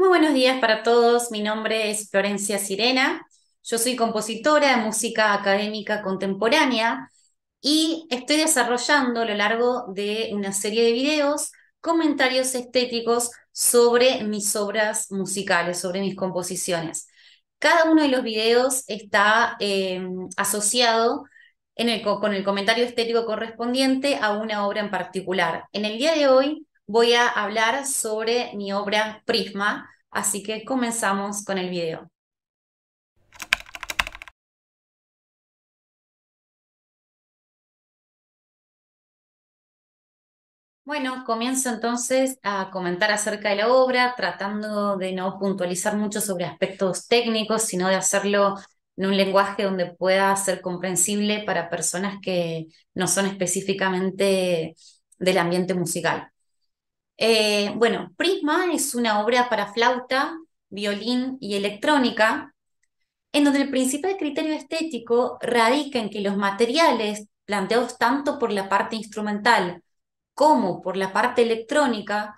Muy buenos días para todos. Mi nombre es Florencia Sirena. Yo soy compositora de música académica contemporánea y estoy desarrollando a lo largo de una serie de videos comentarios estéticos sobre mis obras musicales, sobre mis composiciones. Cada uno de los videos está em, asociado con el comentario estético correspondiente a una obra en particular. En el día de hoy voy a hablar sobre mi obra Prisma, así que comenzamos con el video. Bueno, comienzo entonces a comentar acerca de la obra, tratando de no puntualizar mucho sobre aspectos técnicos, sino de hacerlo en un lenguaje donde pueda ser comprensible para personas que no son específicamente del ambiente musical. Eh, bueno, Prisma es una obra para flauta, violín y electrónica, en donde el principal criterio estético radica en que los materiales planteados tanto por la parte instrumental como por la parte electrónica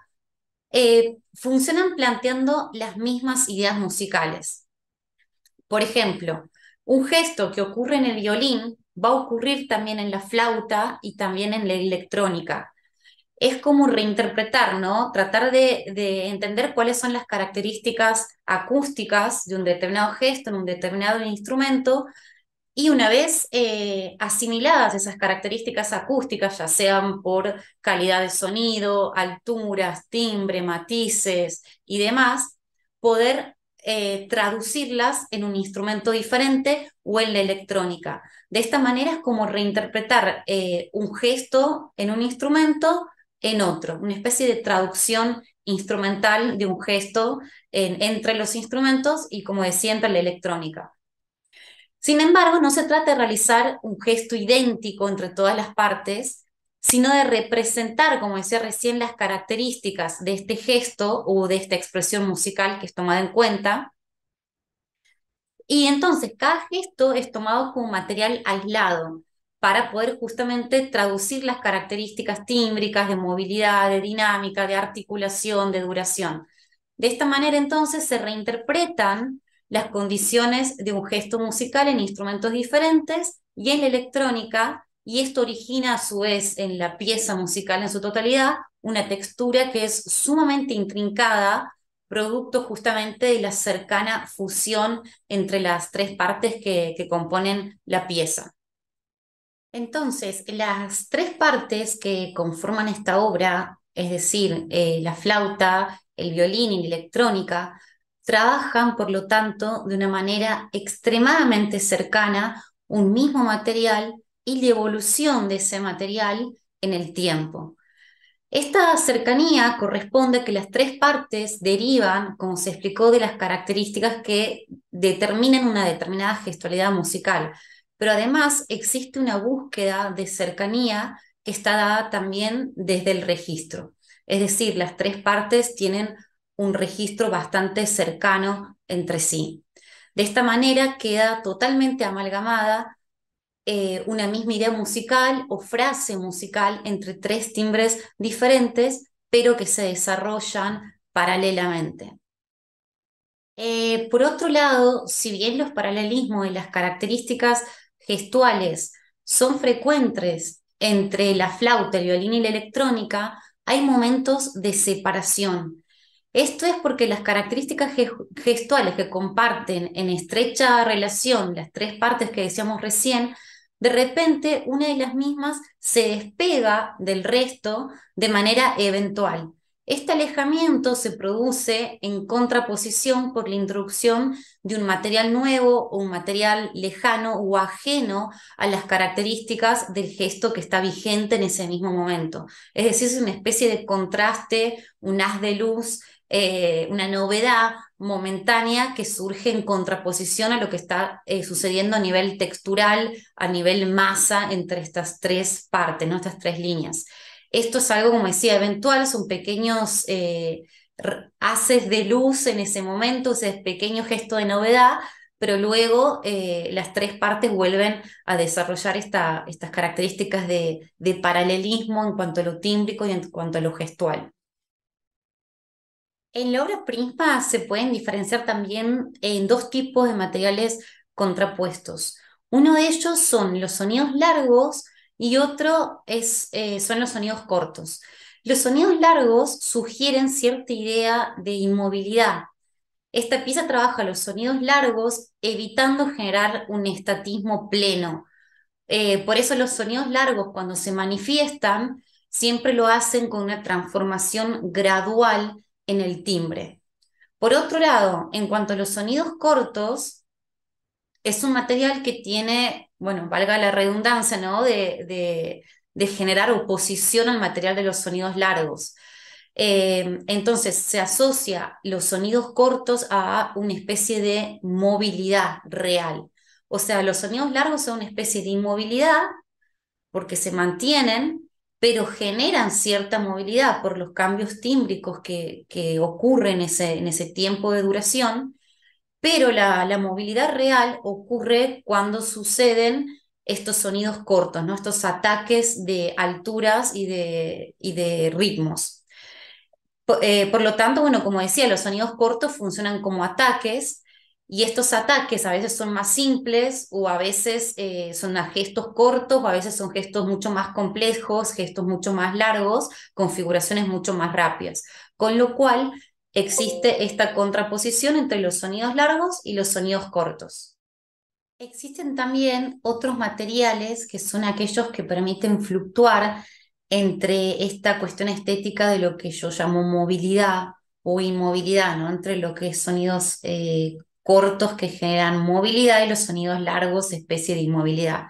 eh, funcionan planteando las mismas ideas musicales. Por ejemplo, un gesto que ocurre en el violín va a ocurrir también en la flauta y también en la electrónica es como reinterpretar, ¿no? Tratar de, entender cuáles son las características acústicas de un determinado gesto, en un determinado instrumento, y una vez eh, asimiladas esas características acústicas, ya sean por calidad de sonido, alturas, timbre, matices y demás, poder eh, traducirlas en un instrumento diferente o en la electrónica. De esta manera es como reinterpretar eh, un gesto en un instrumento en otro, una especie de traducción instrumental de un gesto entre los instrumentos y, como decía, entre la electrónica. Sin embargo, no se trata de realizar un gesto idéntico entre todas las partes, sino de representar, como decía recién, las características de este gesto o de esta expresión musical que es tomada en cuenta. Y entonces, cada gesto es tomado como material aislado, para poder justamente traducir las características tímbricas de movilidad, de dinámica, de articulación, de duración. De esta manera entonces se reinterpretan las condiciones de un gesto musical en instrumentos diferentes y en la electrónica, y esto origina a su vez en la pieza musical en su totalidad una textura que es sumamente intrincada, producto justamente de la cercana fusión entre las tres partes que, que componen la pieza. Entonces, las tres partes que conforman esta obra, es decir, eh, la flauta, el violín y la electrónica, trabajan, por lo tanto, de una manera extremadamente cercana un mismo material y la evolución de ese material en el tiempo. Esta cercanía corresponde a que las tres partes derivan, como se explicó, de las características que determinan una determinada gestualidad musical pero además existe una búsqueda de cercanía que está dada también desde el registro. Es decir, las tres partes tienen un registro bastante cercano entre sí. De esta manera queda totalmente amalgamada eh, una misma idea musical o frase musical entre tres timbres diferentes, pero que se desarrollan paralelamente. Eh, por otro lado, si bien los paralelismos y las características gestuales son frecuentes entre la flauta, el violín y la electrónica, hay momentos de separación. Esto es porque las características gestuales que comparten en estrecha relación las tres partes que decíamos recién, de repente una de las mismas se despega del resto de manera eventual. Este alejamiento se produce en contraposición por la introducción de un material nuevo o un material lejano o ajeno a las características del gesto que está vigente en ese mismo momento. Es decir, es una especie de contraste, un haz de luz, eh, una novedad momentánea que surge en contraposición a lo que está eh, sucediendo a nivel textural, a nivel masa entre estas tres partes, estas tres líneas. Esto es algo, como decía, eventual, son pequeños eh, haces de luz en ese momento, ese pequeño gesto de novedad, pero luego eh, las tres partes vuelven a desarrollar esta, estas características de, de, paralelismo en cuanto a lo tímbrico y en cuanto a lo gestual. En la obra prisma se pueden diferenciar también en dos tipos de materiales contrapuestos. Uno de ellos son los sonidos largos, y otro es, eh, son los sonidos cortos. Los sonidos largos sugieren cierta idea de inmovilidad. Esta pieza trabaja los sonidos largos evitando generar un estatismo pleno. Eh, por eso los sonidos largos cuando se manifiestan siempre lo hacen con una transformación gradual en el timbre. Por otro lado, en cuanto a los sonidos cortos, es un material que tiene, bueno, valga la redundancia, ¿no? De, generar oposición al material de los sonidos largos. Eh, entonces se asocia los sonidos cortos a una especie de movilidad real. O sea, los sonidos largos son una especie de inmovilidad porque se mantienen, pero generan cierta movilidad por los cambios tímbricos que, que ocurren ese, en ese tiempo de duración pero la, movilidad real ocurre cuando suceden estos sonidos cortos, ¿no? estos ataques de alturas y de, y de ritmos. Eh, por, lo tanto, bueno, como decía, los sonidos cortos funcionan como ataques y estos ataques a veces son más simples o a veces eh, son gestos cortos o a veces son gestos mucho más complejos, gestos mucho más largos, configuraciones mucho más rápidas. Con lo cual, Existe esta contraposición entre los sonidos largos y los sonidos cortos. Existen también otros materiales que son aquellos que permiten fluctuar entre esta cuestión estética de lo que yo llamo movilidad o inmovilidad, ¿no? entre lo que es sonidos eh, cortos que generan movilidad y los sonidos largos, especie de inmovilidad.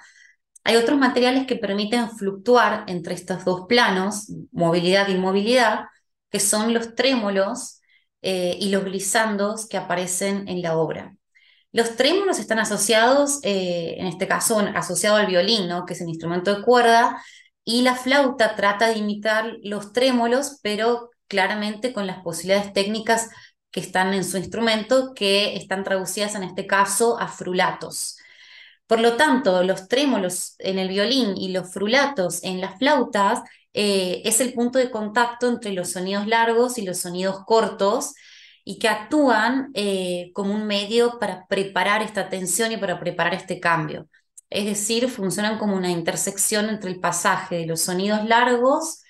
Hay otros materiales que permiten fluctuar entre estos dos planos, movilidad e inmovilidad, que son los trémolos, eh, y los glisandos que aparecen en la obra. Los trémolos están asociados, eh, en este caso, asociado al violín, que es un instrumento de cuerda, y la flauta trata de imitar los trémolos, pero claramente con las posibilidades técnicas que están en su instrumento, que están traducidas en este caso a frulatos. Por lo tanto, los trémolos en el violín y los frulatos en las flautas eh, es el punto de contacto entre los sonidos largos y los sonidos cortos y que actúan eh, como un medio para preparar esta tensión y para preparar este cambio. Es decir, funcionan como una intersección entre el pasaje de los sonidos largos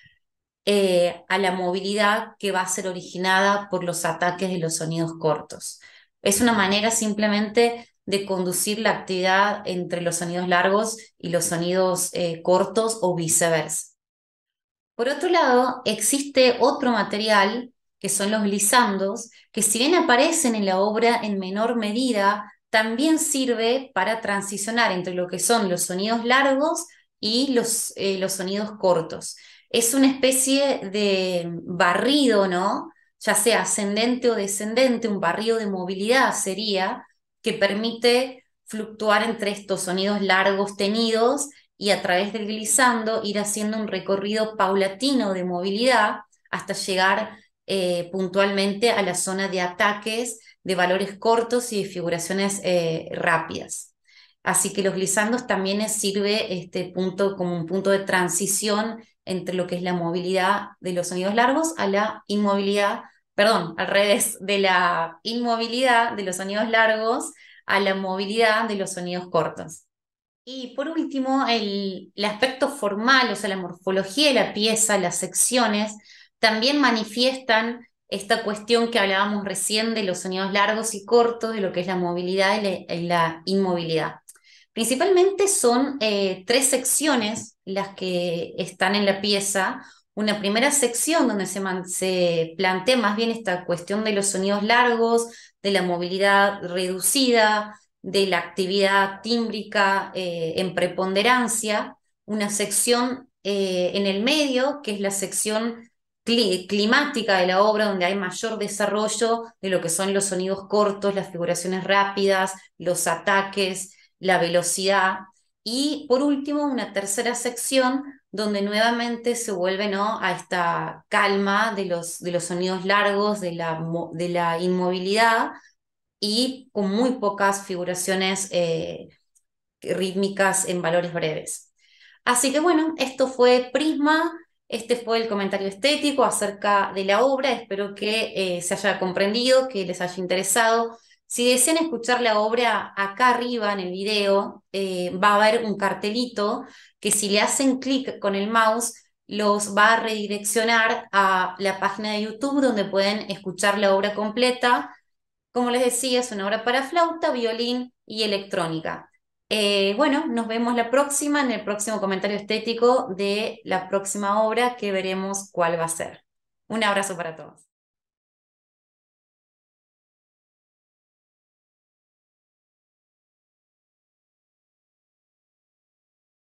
eh, a la movilidad que va a ser originada por los ataques de los sonidos cortos. Es una manera simplemente de conducir la actividad entre los sonidos largos y los sonidos cortos o viceversa. Por otro lado, existe otro material, que son los lisandos, que si bien aparecen en la obra en menor medida, también sirve para transicionar entre lo que son los sonidos largos y los, eh, los sonidos cortos. Es una especie de barrido, ¿no? Ya sea ascendente o descendente, un barrido de movilidad sería, que permite fluctuar entre estos sonidos largos tenidos y a través del glisando ir haciendo un recorrido paulatino de movilidad hasta llegar eh, puntualmente a la zona de ataques de valores cortos y de figuraciones eh, rápidas. Así que los glisandos también sirve este punto como un punto de transición entre lo que es la movilidad de los sonidos largos a la inmovilidad, perdón, al revés, de la inmovilidad de los sonidos largos a la movilidad de los sonidos cortos. Y por último, el, aspecto formal, o sea, la morfología de la pieza, las secciones, también manifiestan esta cuestión que hablábamos recién de los sonidos largos y cortos, de lo que es la movilidad y la inmovilidad. Principalmente son eh, tres secciones las que están en la pieza. Una primera sección donde se, se, plantea más bien esta cuestión de los sonidos largos, de la movilidad reducida, de la actividad tímbrica eh, en preponderancia, una sección eh, en el medio, que es la sección climática de la obra, donde hay mayor desarrollo de lo que son los sonidos cortos, las figuraciones rápidas, los ataques, la velocidad. Y por último, una tercera sección donde nuevamente se vuelve a esta calma de los, sonidos largos, de la inmovilidad, y con muy pocas figuraciones eh, rítmicas en valores breves. Así que bueno, esto fue Prisma, este fue el comentario estético acerca de la obra, espero que eh, se haya comprendido, que les haya interesado. Si desean escuchar la obra, acá arriba en el video eh, va a haber un cartelito que si le hacen clic con el mouse los va a redireccionar a la página de YouTube donde pueden escuchar la obra completa como les decía, es una obra para flauta, violín y electrónica. Eh, bueno, nos vemos la próxima, en el próximo comentario estético de la próxima obra que veremos cuál va a ser. Un abrazo para todos.